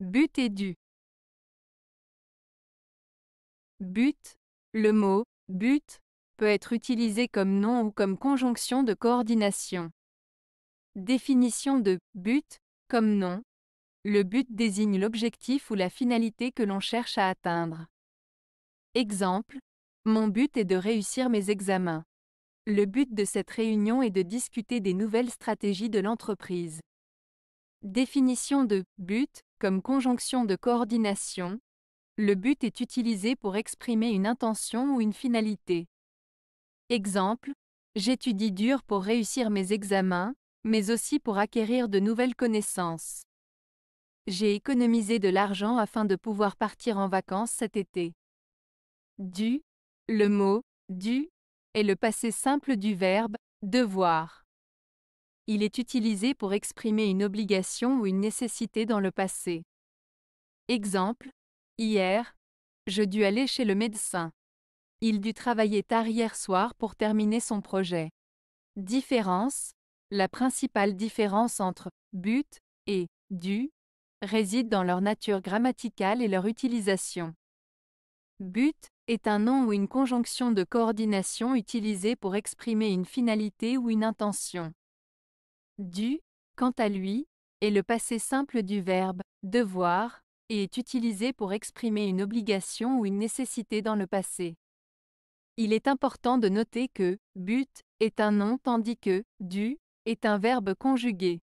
But et dû. But, le mot but peut être utilisé comme nom ou comme conjonction de coordination. Définition de but comme nom. Le but désigne l'objectif ou la finalité que l'on cherche à atteindre. Exemple, mon but est de réussir mes examens. Le but de cette réunion est de discuter des nouvelles stratégies de l'entreprise. Définition de but comme conjonction de coordination, le but est utilisé pour exprimer une intention ou une finalité. Exemple, j'étudie dur pour réussir mes examens, mais aussi pour acquérir de nouvelles connaissances. J'ai économisé de l'argent afin de pouvoir partir en vacances cet été. Du, le mot du, est le passé simple du verbe devoir. Il est utilisé pour exprimer une obligation ou une nécessité dans le passé. Exemple, hier, je dus aller chez le médecin. Il dut travailler tard hier soir pour terminer son projet. Différence La principale différence entre but et dû réside dans leur nature grammaticale et leur utilisation. But est un nom ou une conjonction de coordination utilisée pour exprimer une finalité ou une intention. Du, quant à lui, est le passé simple du verbe devoir et est utilisé pour exprimer une obligation ou une nécessité dans le passé. Il est important de noter que but est un nom tandis que du est un verbe conjugué.